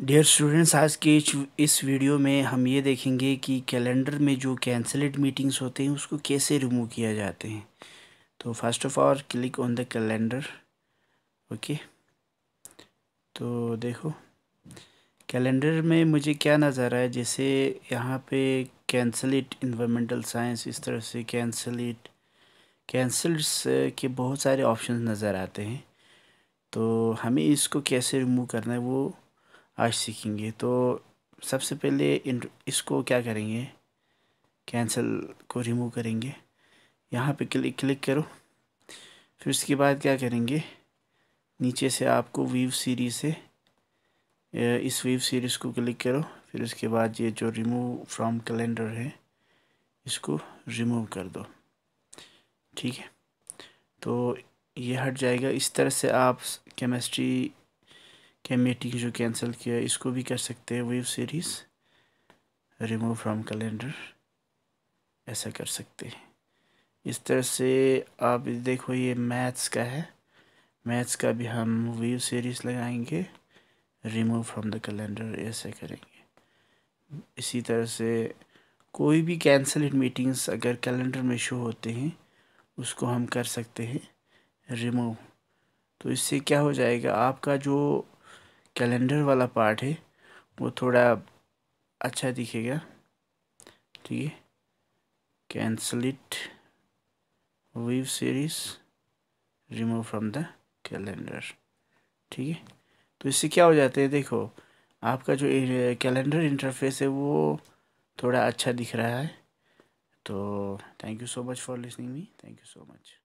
dear students आज के इस वीडियो में हम ये देखेंगे कि कैलेंडर में जो कैंसलेड मीटिंग्स होते हैं उसको कैसे रिमूव किया जाते हैं तो first of all click on the calendar okay तो देखो कैलेंडर में मुझे क्या नज़र आया जैसे यहाँ पे कैंसल इट इन्वामेंटल साइंस इस तरह से कैंसल कैंसल्स के बहुत सारे ऑप्शन नज़र आते हैं तो हमें इसको कैसे रिमूव करना है वो आज सीखेंगे तो सबसे पहले इसको क्या करेंगे कैंसिल को रिमूव करेंगे यहाँ पे क्लिक क्लिक करो फिर उसके बाद क्या करेंगे नीचे से आपको वीव सीरीज से इस वीव सीरीज़ को क्लिक करो फिर उसके बाद ये जो रिमूव फ्रॉम कैलेंडर है इसको रिमूव कर दो ठीक है तो ये हट जाएगा इस तरह से आप केमिस्ट्री क्या मीटिंग जो कैंसिल किया इसको भी कर सकते हैं web series remove from calendar ऐसा कर सकते हैं इस तरह से आप देखो ये मैथ्स का है मैथ्स का भी हम वेव सीरीज़ लगाएंगे रिमूव फ्रॉम द कैलेंडर ऐसे करेंगे इसी तरह से कोई भी कैंसिल मीटिंग्स अगर कैलेंडर में शो होते हैं उसको हम कर सकते हैं रिमूव तो इससे क्या हो जाएगा आपका जो कैलेंडर वाला पार्ट है वो थोड़ा अच्छा दिखेगा ठीक है cancel it weave series remove from the calendar ठीक है तो इससे क्या हो जाता है देखो आपका जो कैलेंडर इंटरफेस है वो थोड़ा अच्छा दिख रहा है तो thank you so much for listening me thank you so much